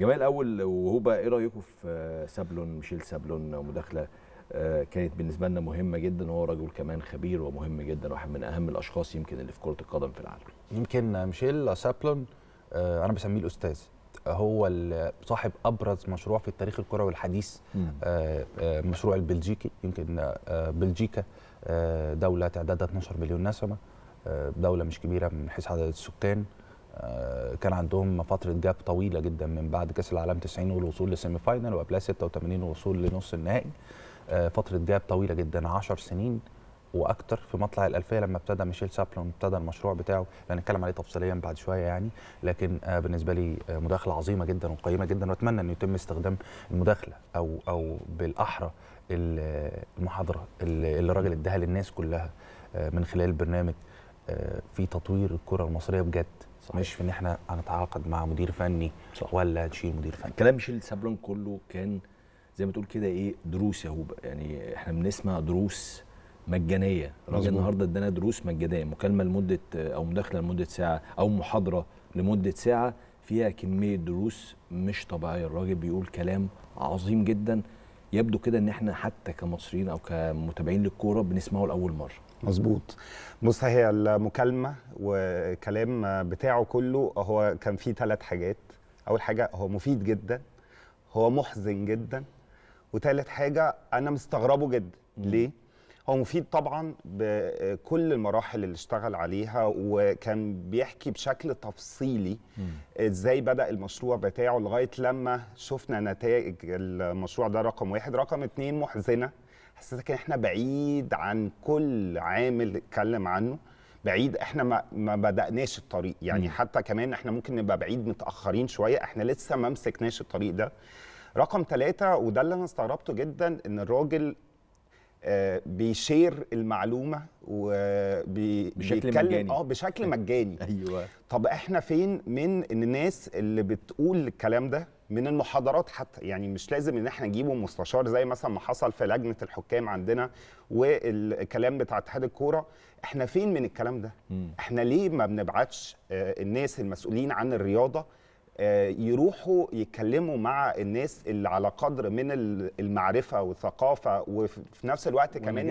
جمال اول بقى ايه رايكم في سابلون ميشيل سابلون مداخله آه، كانت بالنسبه لنا مهمه جدا وهو رجل كمان خبير ومهم جدا واحد من اهم الاشخاص يمكن اللي في كره القدم في العالم يمكن ميشيل سابلون آه، انا بسميه الاستاذ هو صاحب ابرز مشروع في التاريخ الكروي الحديث آه، مشروع البلجيكي يمكن بلجيكا دوله تعدادها 12 مليون نسمه دوله مش كبيره من حيث عدد السكان آه، كان عندهم فتره جاب طويله جدا من بعد كاس العالم 90 والوصول للسيمي فاينل وقبلها 86 والوصول لنص النهائي آه، فتره جاب طويله جدا 10 سنين واكتر في مطلع الالفيه لما ابتدى ميشيل سابلون ابتدى المشروع بتاعه هنتكلم عليه تفصيليا بعد شويه يعني لكن آه، بالنسبه لي مداخله عظيمه جدا وقيمه جدا واتمنى انه يتم استخدام المداخله او او بالاحرى المحاضره اللي الراجل اداها للناس كلها من خلال برنامج في تطوير الكره المصريه بجد صح. مش في ان احنا هنتعاقد مع مدير فني صح. ولا نشيل مدير فني كلام ميشيل سابلون كله كان زي ما تقول كده ايه دروس يا هوب يعني احنا بنسمع دروس مجانيه الراجل النهارده ادانا دروس مجانيه مكالمه لمده او مداخله لمده ساعه او محاضره لمده ساعه فيها كميه دروس مش طبيعيه الراجل بيقول كلام عظيم جدا يبدو كده ان احنا حتى كمصريين او كمتابعين للكوره بنسمعه لاول مره مظبوط بص هي المكالمه والكلام بتاعه كله هو كان فيه ثلاث حاجات اول حاجه هو مفيد جدا هو محزن جدا وثالث حاجه انا مستغربه جدا ليه هو مفيد طبعا بكل المراحل اللي اشتغل عليها وكان بيحكي بشكل تفصيلي ازاي بدا المشروع بتاعه لغايه لما شفنا نتائج المشروع ده رقم واحد رقم اتنين محزنه حسيتك ان احنا بعيد عن كل عامل اتكلم عنه بعيد احنا ما, ما بدأناش الطريق يعني م. حتى كمان احنا ممكن نبقى بعيد متأخرين شوية احنا لسه ما مسكناش الطريق ده رقم ثلاثة وده اللي انا استغربته جدا ان الراجل آه بيشير المعلومة وبيتكلم مجاني اه بشكل مجاني ايوه طب احنا فين من الناس اللي بتقول الكلام ده من المحاضرات حتى يعني مش لازم ان احنا نجيبه مستشار زي مثلا ما حصل في لجنه الحكام عندنا والكلام بتاع اتحاد الكوره احنا فين من الكلام ده مم. احنا ليه ما بنبعتش آه، الناس المسؤولين عن الرياضه آه، يروحوا يتكلموا مع الناس اللي على قدر من المعرفه والثقافه وفي نفس الوقت كمان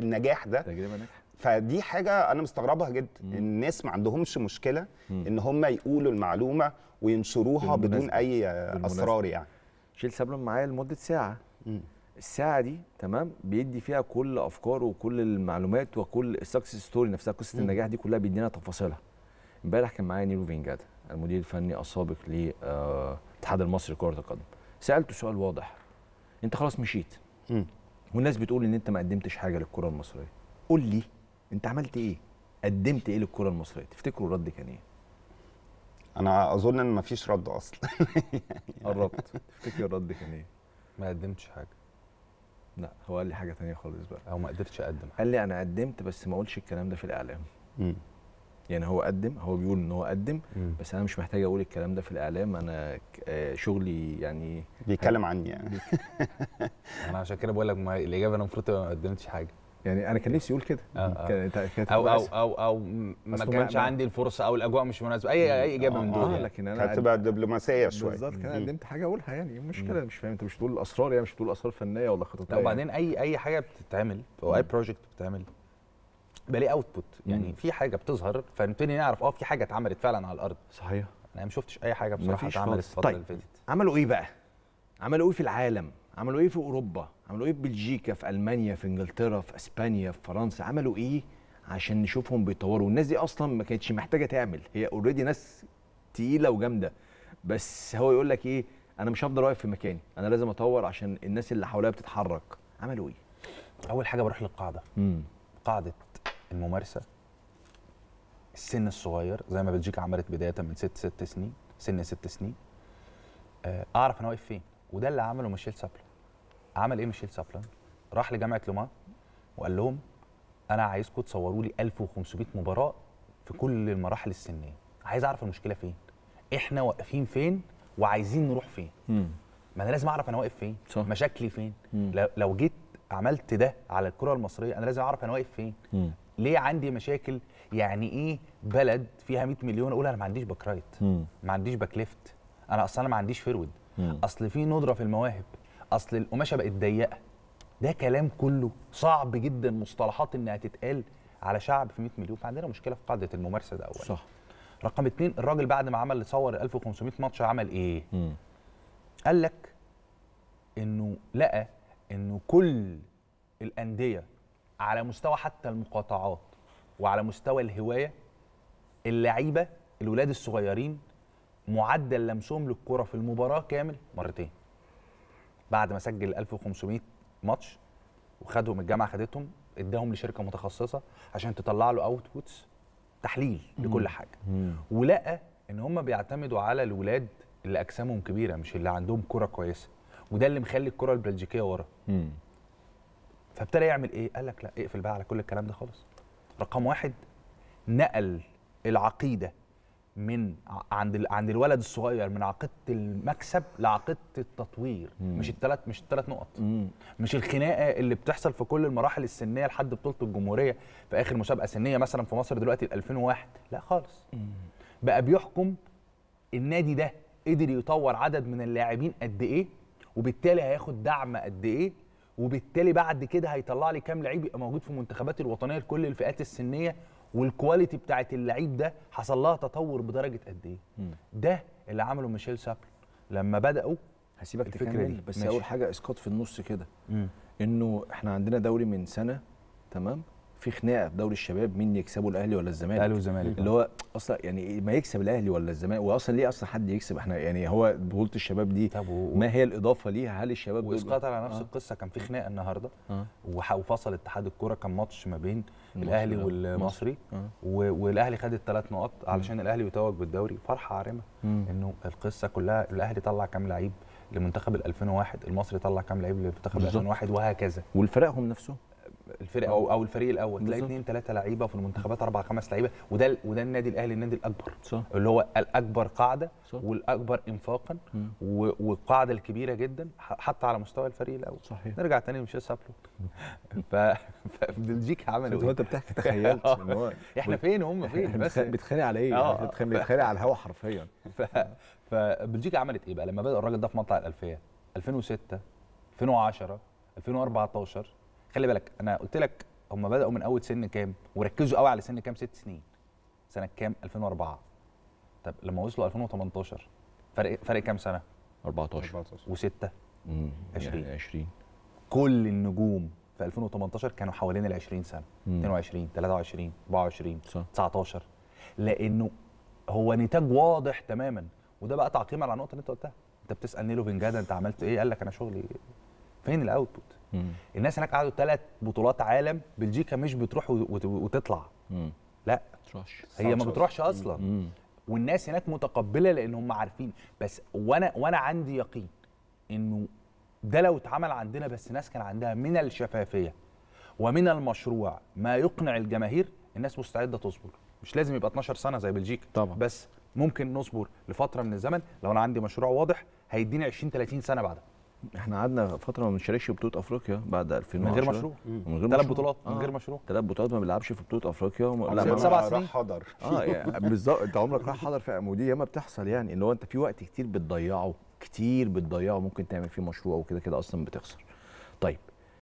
النجاح ده فدي حاجه انا مستغربها جدا الناس ما عندهمش مشكله ان هم يقولوا المعلومه وينشروها بدون اي اسرار يعني شيل سابلون معايا لمده ساعه م. الساعه دي تمام بيدي فيها كل افكاره وكل المعلومات وكل السكسس ستوري نفسها قصه النجاح دي كلها بيدينا تفاصيلها امبارح كان معايا نيرو فينجادا المدير الفني السابق للاتحاد آه المصري لكره القدم سالته سؤال واضح انت خلاص مشيت م. والناس بتقول ان انت ما قدمتش حاجه للكره المصريه قول لي انت عملت ايه قدمت ايه للكره المصريه تفتكروا الرد كان ايه انا اظن ان مفيش رد اصلا يعني قربت تفتكر الرد كان ايه؟ ما قدمتش حاجه لا هو قال لي حاجه تانية خالص بقى او ما قدرتش اقدم قال لي انا قدمت بس ما اقولش الكلام ده في الاعلام م. يعني هو قدم هو بيقول ان هو قدم مم. بس انا مش محتاج اقول الكلام ده في الاعلام انا آه، شغلي يعني بيتكلم عني يعني انا عشان كده بقول لك الاجابه انا المفروض ما قدمتش حاجه يعني انا كان نفسي اقول كده آه، آه. أو, او او او ما كانش عندي الفرصه او الاجواء مش مناسبه اي اي اجابه آه، من دول يعني. لكن انا كانت تبقى دبلوماسيه شويه بالظبط كان قدمت حاجه اقولها يعني مشكله مش فاهم انت مش تقول الاسرار يعني مش تقول اسرار فنيه ولا خططيه وبعدين اي اي حاجه بتتعمل او اي بروجكت بتتعمل بقى ليه اوتبوت يعني في حاجه بتظهر فنبتدي نعرف اه في حاجه اتعملت فعلا على الارض صحيح انا ما شفتش اي حاجه بصراحه اتعملت الفتره طيب، اللي فاتت عملوا ايه بقى؟ عملوا ايه في العالم؟ عملوا ايه في اوروبا عملوا ايه في بلجيكا في المانيا في انجلترا في اسبانيا في فرنسا عملوا ايه عشان نشوفهم بيتطوروا الناس دي اصلا ما كانتش محتاجه تعمل هي اوريدي ناس تقيله وجامده بس هو يقول لك ايه انا مش هفضل واقف في مكاني انا لازم اطور عشان الناس اللي حواليا بتتحرك عملوا ايه اول حاجه بروح للقاعده مم. قاعده الممارسه السن الصغير زي ما بلجيكا عملت بدايه من ست ست سنين سن ست سنين آه، اعرف انا واقف فين وده اللي عمله ميشيل سابلان عمل ايه ميشيل سابلان راح لجامعه لوما وقال لهم انا عايزكم تصوروا لي 1500 مباراه في كل المراحل السنيه عايز اعرف المشكله فين احنا واقفين فين وعايزين نروح فين ما انا لازم اعرف انا واقف فين صح. مشاكلي فين مم. لو جيت عملت ده على الكره المصريه انا لازم اعرف انا واقف فين مم. ليه عندي مشاكل يعني ايه بلد فيها 100 مليون اقول انا ما عنديش باك رايت ما عنديش باك ليفت انا اصلا ما عنديش فيرود مم. اصل في ندره في المواهب اصل القماشه بقت ضيقه ده كلام كله صعب جدا مصطلحات انها تتقال على شعب في 100 مليون فعندنا مشكله في قاعده الممارسه ده اولا صح رقم اتنين الراجل بعد ما عمل صور 1500 ماتش عمل ايه؟ مم. قال لك انه لقى انه كل الانديه على مستوى حتى المقاطعات وعلى مستوى الهوايه اللعيبه الولاد الصغيرين معدل لمسهم للكره في المباراه كامل مرتين بعد ما سجل 1500 ماتش وخدهم الجامعه خدتهم اداهم لشركه متخصصه عشان تطلع له اوتبوتس تحليل لكل حاجه ولقى ان هم بيعتمدوا على الولاد اللي اجسامهم كبيره مش اللي عندهم كره كويسه وده اللي مخلي الكره البلجيكيه ورا فابتدى يعمل ايه قال لك لا اقفل بقى على كل الكلام ده خالص رقم واحد نقل العقيده من عند عند الولد الصغير من عقيده المكسب لعقيده التطوير مم. مش الثلاث مش الثلاث نقط مم. مش الخناقه اللي بتحصل في كل المراحل السنيه لحد بطوله الجمهوريه في اخر مسابقه سنيه مثلا في مصر دلوقتي 2001 لا خالص مم. بقى بيحكم النادي ده قدر يطور عدد من اللاعبين قد ايه وبالتالي هياخد دعم قد ايه وبالتالي بعد كده هيطلع لي كام لعيب يبقى موجود في المنتخبات الوطنيه لكل الفئات السنيه والكواليتي بتاعت اللعيب ده حصل لها تطور بدرجه قد ايه ده اللي عمله ميشيل سابل لما بداوا هسيبك تكمل دي بس اول حاجه اسقاط في النص كده انه احنا عندنا دوري من سنه تمام في خناقه في دوري الشباب مين يكسبه الاهلي ولا الزمالك الاهلي والزمالك اللي هو اصلا يعني ما يكسب الاهلي ولا الزمالك واصلا ليه اصلا حد يكسب احنا يعني هو بطوله الشباب دي و... ما هي الاضافه ليها هل الشباب واسقاط على نفس آه. القصه كان في خناقه النهارده آه. وفصل اتحاد الكوره كان ماتش ما بين الاهلي آه. والمصري آه. والاهلي خد الثلاث نقط علشان الاهلي يتوج بالدوري فرحه عارمه انه القصه كلها الاهلي طلع كام لعيب لمنتخب ال 2001 المصري طلع كام لعيب لمنتخب 2001 وهكذا والفرقهم نفسهم الفرق آه. او او الفريق الاول تلاقي اثنين ثلاثه لعيبه في المنتخبات اربع خمس لعيبه وده وده النادي الاهلي النادي الاكبر صح. اللي هو الاكبر قاعده صح. والاكبر انفاقا والقاعده الكبيره جدا حتى على مستوى الفريق الاول صحيح. نرجع تاني مش سابلو ف فبلجيكا عمل ايه؟ انت بتحكي تخيلت آه. احنا فين هم فين بس بتخانق على ايه؟ آه. يعني بتخانق على الهوا حرفيا ف... فبلجيكا عملت ايه بقى لما بدا الراجل ده في مطلع الالفيه 2006 2010 2014 خلي بالك انا قلت لك هم بداوا من اول سن كام وركزوا قوي على سن كام ست سنين سنه كام 2004 طب لما وصلوا 2018 فرق إيه؟ فرق كام سنه 14 و6 20 20 كل النجوم في 2018 كانوا حوالين ال 20 سنه مم. 22 23 24 صح. 19 لانه هو نتاج واضح تماما وده بقى تعقيم على النقطه اللي انت قلتها انت بتسال نيلو فينجادا انت عملت ايه قال لك انا شغلي فين الاوتبوت الناس هناك قعدوا ثلاث بطولات عالم بلجيكا مش بتروح وتطلع مم. لا بتروحش. هي ما بتروحش اصلا مم. والناس هناك متقبله لان هم عارفين بس وانا وانا عندي يقين انه ده لو اتعمل عندنا بس ناس كان عندها من الشفافيه ومن المشروع ما يقنع الجماهير الناس مستعده تصبر مش لازم يبقى 12 سنه زي بلجيكا طبعا بس ممكن نصبر لفتره من الزمن لو انا عندي مشروع واضح هيديني 20 30 سنه بعدها احنا قعدنا فتره ما بنشاركش في بطوله افريقيا بعد 2010 من غير مشروع من غير ثلاث بطولات من آه. غير مشروع ثلاث بطولات ما بيلعبش في بطوله افريقيا وم... لا سبع سنين راح حضر اه يعني بالظبط انت عمرك راح حضر فعلا ودي ياما بتحصل يعني اللي هو انت في وقت كتير بتضيعه كتير بتضيعه ممكن تعمل فيه مشروع وكده كده اصلا بتخسر طيب